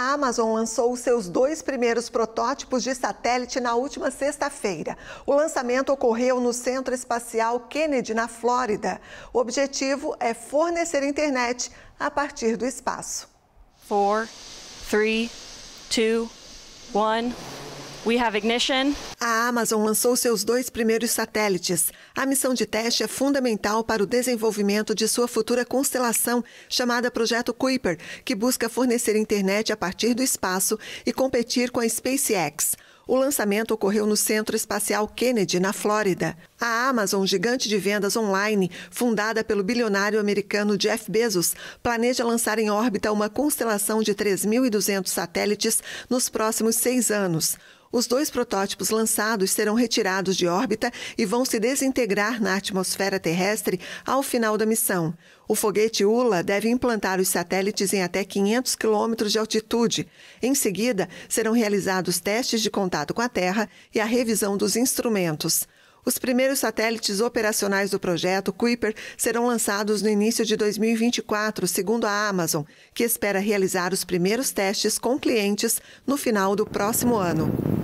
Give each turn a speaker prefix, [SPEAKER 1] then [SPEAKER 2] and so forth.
[SPEAKER 1] A Amazon lançou os seus dois primeiros protótipos de satélite na última sexta-feira. O lançamento ocorreu no Centro Espacial Kennedy, na Flórida. O objetivo é fornecer internet a partir do espaço. 4, 3, 2, 1. We have ignition. A Amazon lançou seus dois primeiros satélites. A missão de teste é fundamental para o desenvolvimento de sua futura constelação, chamada Projeto Kuiper, que busca fornecer internet a partir do espaço e competir com a SpaceX. O lançamento ocorreu no Centro Espacial Kennedy, na Flórida. A Amazon, gigante de vendas online, fundada pelo bilionário americano Jeff Bezos, planeja lançar em órbita uma constelação de 3.200 satélites nos próximos seis anos. Os dois protótipos lançados serão retirados de órbita e vão se desintegrar na atmosfera terrestre ao final da missão. O foguete ULA deve implantar os satélites em até 500 quilômetros de altitude. Em seguida, serão realizados testes de contato com a Terra e a revisão dos instrumentos. Os primeiros satélites operacionais do projeto Kuiper serão lançados no início de 2024, segundo a Amazon, que espera realizar os primeiros testes com clientes no final do próximo ano.